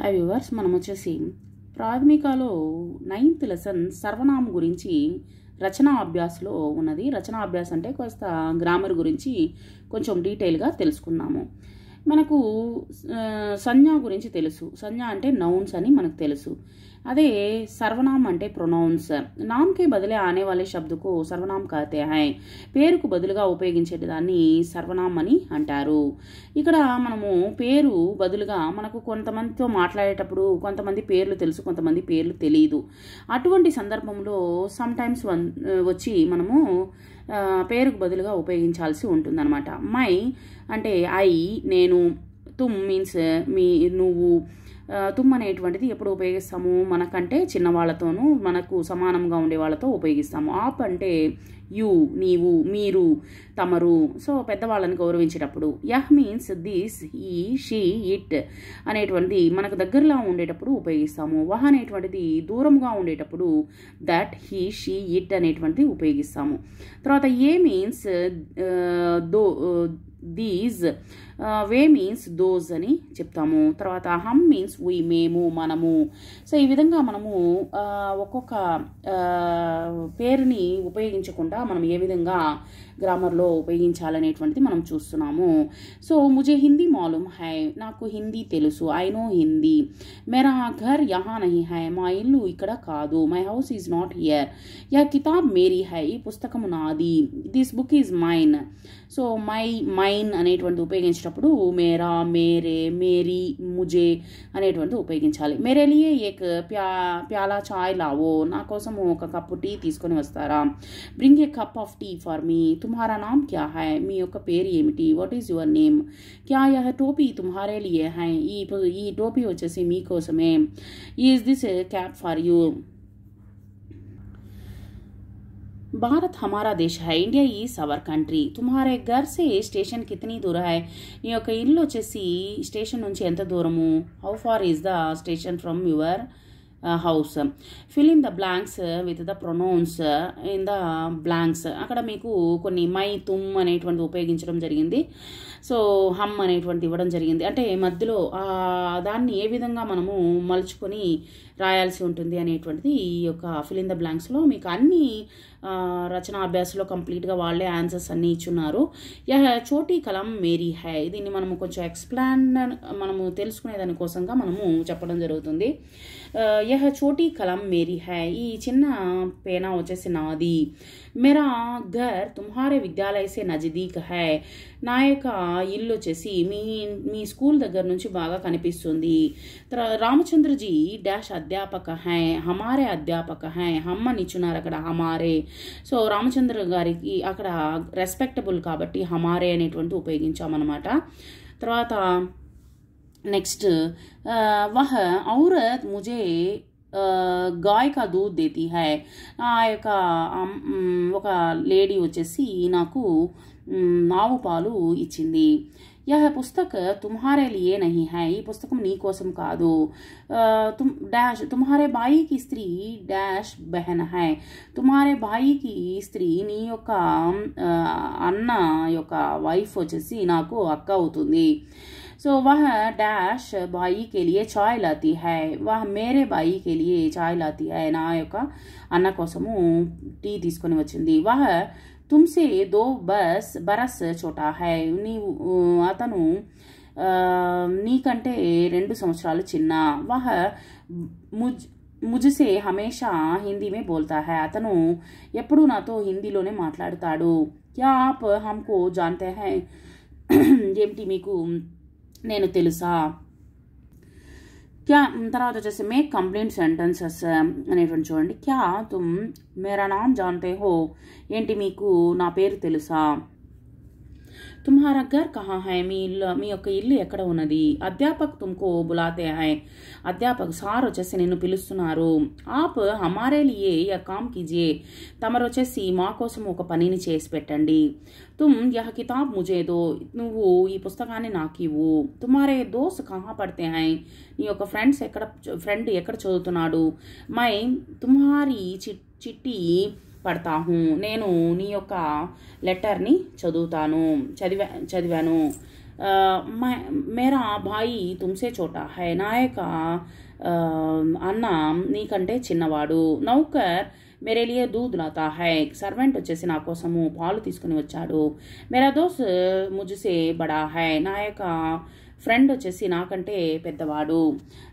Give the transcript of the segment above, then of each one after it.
high viewers మనం వచ్చేసి ప్రాథమికలో ninth lesson సర్వనామం గురించి రచనా అభ్యాసలో ఉన్నది రచనా అభ్యాసం అంటే కొంత గ్రామర్ గురించి కొంచెం డీటెయిల్గా తెలుసుకున్నాము మనకు సంజ్ఞ గురించి తెలుసు సంజ్ఞ అంటే నౌన్స్ అని మనకు తెలుసు అదే सर्वनाम అంటే ప్రొనౌన్స్ నామ్కి బదిలే ఆనే వాళ్ళే శబ్దకు సర్వనామ కహతే హై పేరుకు బదులుగా ఉపయోగించే దాన్ని సర్వనామ అని అంటారు ఇక్కడ మనము పేరు బదులుగా మనకు కొంతమందితో మాట్లాడేటప్పుడు కొంతమంది పేర్లు తెలుసు కొంతమంది పేర్లు తెలియదు అటువంటి సందర్భంలో సమ్ టైమ్స్ వచ్చి మనము పేరుకు బదులుగా ఉపయోగించాల్సి ఉంటుందన్నమాట మై అంటే ఐ నేను తుమ్ మీన్స్ మీ నువ్వు తుమ్మ అనేటువంటిది ఎప్పుడు ఉపయోగిస్తాము మనకంటే చిన్నవాళ్లతోనూ మనకు సమానంగా ఉండే వాళ్ళతో ఉపయోగిస్తాము ఆప్ అంటే యు నీవు మీరు తమరు సో పెద్దవాళ్ళని గౌరవించేటప్పుడు యహ్ మీన్స్ దిస్ ఈ షీ ఇట్ అనేటువంటిది మనకు దగ్గరలో ఉండేటప్పుడు ఉపయోగిస్తాము వహ అనేటువంటిది దూరంగా ఉండేటప్పుడు దట్ హీ షీ ఇట్ అనేటువంటిది ఉపయోగిస్తాము తర్వాత ఏ మీన్స్ దో దీస్ వే మీన్స్ దోజ్ అని చెప్తాము తర్వాత హమ్ మీన్స్ వి మేము మనము సో ఈ విధంగా మనము ఒక్కొక్క పేరుని ఉపయోగించకుండా మనం ఏ విధంగా గ్రామర్లో ఉపయోగించాలనేటువంటిది మనం చూస్తున్నాము సో ముజే హిందీ మాలూమ్ హై నాకు హిందీ తెలుసు ఐ నో హిందీ మేరా ఘర్ యహా నహి హై మా ఇల్లు ఇక్కడ కాదు my house is not here యా కితాబ్ మేరీ హై ఈ పుస్తకము నాది this book is mine so my mine అనేటువంటి ఉపయోగించడం చేసేటప్పుడు మేరా మేరే మేరీ ముజే అనేటువంటిది ఉపయోగించాలి మేరేలియే ఏక్ ప్యా ప్యాలా చాయ్ లావో నా కోసం ఒక కప్పు టీ తీసుకొని వస్తారా bring a cup of tea for me తుమ్హారా నామ్ క్యా హై మీ యొక్క పేరు ఏమిటి వాట్ ఈజ్ యువర్ నేమ్ క్యా యహ టోపీ తుమ్హారే లియే హై ఈ ఈ టోపీ వచ్చేసి మీకోసమే is this cap for you Bharat हमारा देश है इंडिया इज अवर कंट्री तुम्हारे घर से स्टेशन कितनी दूर है नीयुक्त इंडल स्टेशन नीचे एंत दूरमु how far is the station from your house fill the blanks with the pronouns in the blanks అక్కడ మీకు కొన్ని మై తుమ్ అనేటువంటి ఉపయోగించడం జరిగింది సో హమ్ అనేటువంటి ఇవ్వడం జరిగింది అంటే మధ్యలో దాన్ని ఏ విధంగా మనము మలుచుకొని రాయాల్సి ఉంటుంది అనేటువంటిది ఈ యొక్క ఫిల్ ద బ్లాంక్స్లో మీకు అన్ని రచనా అభ్యాసంలో కంప్లీట్గా వాళ్ళే ఆన్సర్స్ అన్నీ ఇచ్చున్నారు చోటి కలం మేరీ హై దీన్ని మనము కొంచెం ఎక్స్ప్లాన్ మనము తెలుసుకునే దానికోసంగా మనము చెప్పడం జరుగుతుంది యహ చోటీ కలం మేరీ హై ఈ చిన్న పేనా వచ్చేసి నాది మెరా ఘర్ తుమ్హారే విద్యాలయసే నజదీక్ హై నా యొక్క ఇల్లు వచ్చేసి మీ మీ స్కూల్ దగ్గర నుంచి బాగా కనిపిస్తుంది రామచంద్రజీ డాష్ అధ్యాపక హై హమారే అధ్యాపక హై హమ్మని ఇచ్చున్నారు అక్కడ హమారే సో రామచంద్ర గారికి అక్కడ రెస్పెక్టబుల్ కాబట్టి హమారే అనేటువంటి ఉపయోగించామన్నమాట తర్వాత नेक्स्ट uh, वह औरत मुझे uh, गाय का दूध देती है आयुक्त लेडी वे आवपाल इच्छी यह पुस्तक तुम्हारे लिए नहीं है ये पुस्तक नी कोसम का uh, तुम डैश तुम्हारे भाई की स्त्री डैश बहन है तुम्हारे भाई की स्त्री नी ओका अन्ना वाइफ वो अक् सो वह डैश भाई के लिए चाय लाती है वह मेरे भाई के लिए चाय लाती है ना ओक अन्न कोसम टी तीस वी वह तुमसे दो बस बरस छोटा है नी अतु नी कंटे रे संवसाल वह मुझ मुझसे हमेशा हिंदी में बोलता है अतन एपड़ू ना तो हिंदी माटाड़ता क्या आप हमको जानते हैं एमटी నేను తెలుసా క్యా తర్వాత వచ్చేసి మేక్ కంప్లీట్ సెంటెన్సెస్ అనేటువంటి చూడండి క్యా తుమ్ మేరా నామ్ జాన్తే హో ఏంటి మీకు నా పేరు తెలుసా तुम्हारा घर కహా है మీ ఇల్లు మీ యొక్క ఇల్లు ఎక్కడ ఉన్నది అధ్యాపక్ తుమ్కో బులాతే హాయ్ అధ్యాపక్ సార్ వచ్చేసి నిన్ను పిలుస్తున్నారు ఆప్ హమారే లియే యా కామ్ కిజే తమరు వచ్చేసి మా కోసం ఒక పనిని చేసి పెట్టండి తుమ్ యహ కితాబ్ ముజేదో నువ్వు ఈ పుస్తకాన్ని నాకు ఇవ్వు తుమ్మారే దోస్ కహా పడితే హాయ్ నీ యొక్క ఫ్రెండ్స్ ఎక్కడ ఫ్రెండ్ ఎక్కడ చదువుతున్నాడు మై తుమ్హారీ చిట్టి పడతాను నేను నీొక్క లెటర్ ని చదువుతాను చదివను ఆ మేరా بھائی तुमसे छोटा है नायका ఆ అన్నం నికంటే చిన్నవాడు నౌకర్ मेरे लिए दूध लाता है एक सर्वेंट వచ్చేసి నాకోసం बाल తీసుకొని వచ్చాడు మేరా దోస్ ముజే బడా హై నాయకా ఫ్రెండ్ వచ్చేసి నాకంటే పెద్దవాడు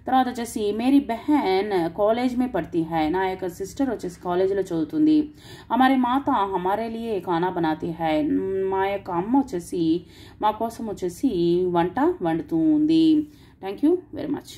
తర్వాత వచ్చేసి మేరీ బెహన్ కాలేజ్ మే పడతీ హై నా యొక్క సిస్టర్ వచ్చేసి కాలేజీలో చదువుతుంది హమారే మాత హమారేలియే ఖానా బనాతి హై మా యొక్క అమ్మ వచ్చేసి మా కోసం వచ్చేసి వంట వండుతూ ఉంది థ్యాంక్ యూ వెరీ మచ్